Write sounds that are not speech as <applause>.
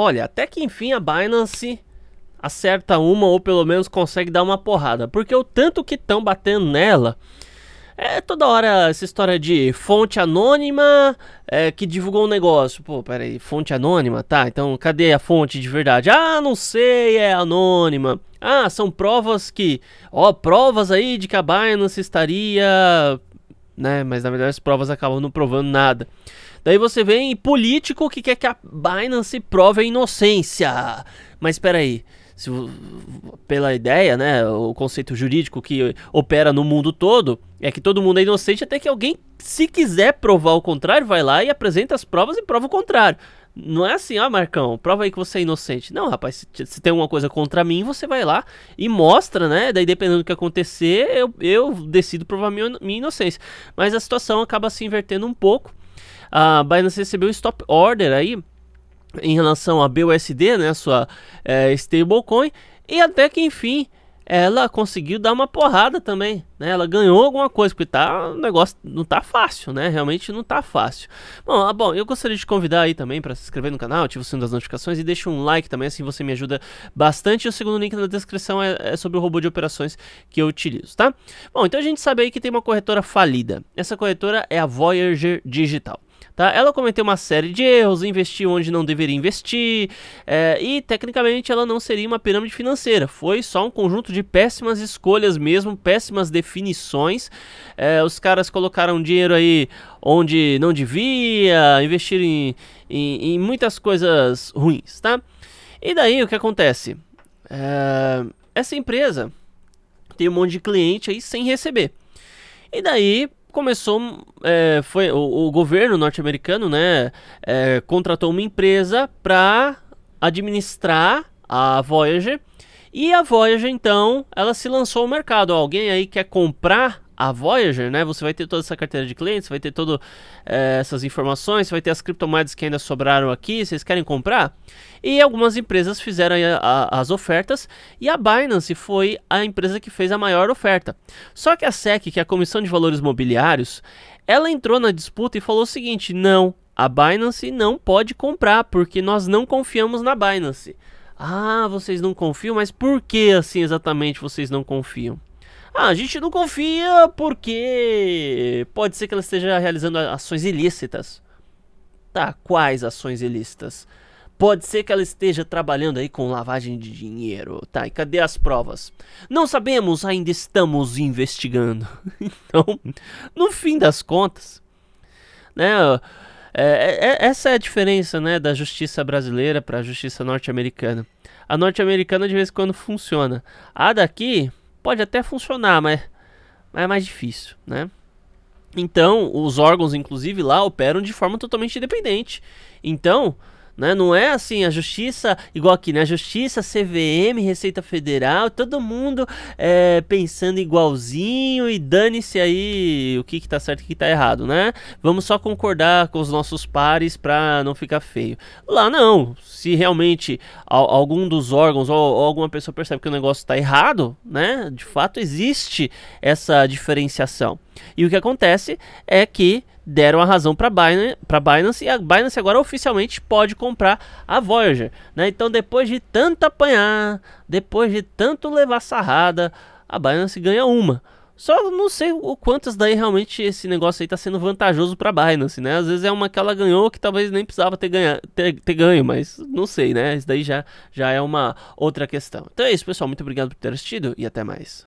Olha, até que enfim a Binance acerta uma ou pelo menos consegue dar uma porrada, porque o tanto que estão batendo nela é toda hora essa história de fonte anônima é, que divulgou um negócio. Pô, peraí, fonte anônima, tá? Então cadê a fonte de verdade? Ah, não sei, é anônima. Ah, são provas que. Ó, provas aí de que a Binance estaria. Né, mas na verdade as provas acabam não provando nada. Daí você vem político que quer que a Binance prove a inocência. Mas espera aí. Se, pela ideia, né, o conceito jurídico que opera no mundo todo, é que todo mundo é inocente até que alguém, se quiser provar o contrário, vai lá e apresenta as provas e prova o contrário. Não é assim, ó, Marcão, prova aí que você é inocente. Não, rapaz, se, se tem alguma coisa contra mim, você vai lá e mostra, né? Daí, dependendo do que acontecer, eu, eu decido provar minha, minha inocência. Mas a situação acaba se invertendo um pouco a Binance recebeu um stop order aí em relação a BUSD, né, sua é, stablecoin, e até que enfim ela conseguiu dar uma porrada também, né? Ela ganhou alguma coisa, porque tá, o negócio não tá fácil, né? Realmente não tá fácil. Bom, ah, bom eu gostaria de convidar aí também para se inscrever no canal, ativar o sino das notificações e deixa um like também, assim você me ajuda bastante. E o segundo link na descrição é, é, sobre o robô de operações que eu utilizo, tá? Bom, então a gente sabe aí que tem uma corretora falida. Essa corretora é a Voyager Digital. Tá? Ela cometeu uma série de erros, investiu onde não deveria investir, é, e tecnicamente ela não seria uma pirâmide financeira, foi só um conjunto de péssimas escolhas mesmo, péssimas definições. É, os caras colocaram dinheiro aí onde não devia, investiram em, em, em muitas coisas ruins. Tá? E daí o que acontece? É, essa empresa tem um monte de cliente aí sem receber. E daí começou é, foi o, o governo norte-americano né é, contratou uma empresa para administrar a Voyager e a Voyager então ela se lançou ao mercado alguém aí quer comprar a Voyager, né, você vai ter toda essa carteira de clientes, vai ter todas é, eh, essas informações, vai ter as criptomoedas que ainda sobraram aqui, vocês querem comprar? E algumas empresas fizeram a, a, as ofertas e a Binance foi a empresa que fez a maior oferta. Só que a SEC, que é a Comissão de Valores Mobiliários, ela entrou na disputa e falou o seguinte: não, a Binance não pode comprar porque nós não confiamos na Binance. Ah, vocês não confiam, mas por que assim exatamente vocês não confiam? Ah, a gente não confia porque pode ser que ela esteja realizando ações ilícitas. Tá, quais ações ilícitas? Pode ser que ela esteja trabalhando aí com lavagem de dinheiro. Tá, e cadê as provas? Não sabemos, ainda estamos investigando. <laughs> então, no fim das contas, né? É, é, é, essa é a diferença, né, da justiça brasileira para a justiça norte-americana. A norte-americana de vez em quando funciona. A daqui, pode até funcionar, mas, mas é mais difícil, né? Então, os órgãos, inclusive, lá operam de forma totalmente independente. Então, né? Não é assim, a justiça, igual aqui, né? A justiça, CVM, Receita Federal, todo mundo é, pensando igualzinho e dane-se aí o que, que tá certo e o que tá errado, né? Vamos só concordar com os nossos pares para não ficar feio. Lá não, se realmente algum dos órgãos ou, ou alguma pessoa percebe que o negócio está errado, né? De fato existe essa diferenciação. E o que acontece é que deram a razão para Binance, para Binance e a Binance agora oficialmente pode comprar a Voyager, né? Então depois de tanto apanhar, depois de tanto levar sarrada, a Binance ganha uma. Só não sei o quantas daí realmente esse negócio aí tá sendo vantajoso para Binance, né? Às vezes é uma que ela ganhou que talvez nem precisava ter, ganha, ter, ter, ganho, mas não sei, né? Isso daí já, já é uma outra questão. Então é isso, pessoal. Muito obrigado por ter assistido e até mais.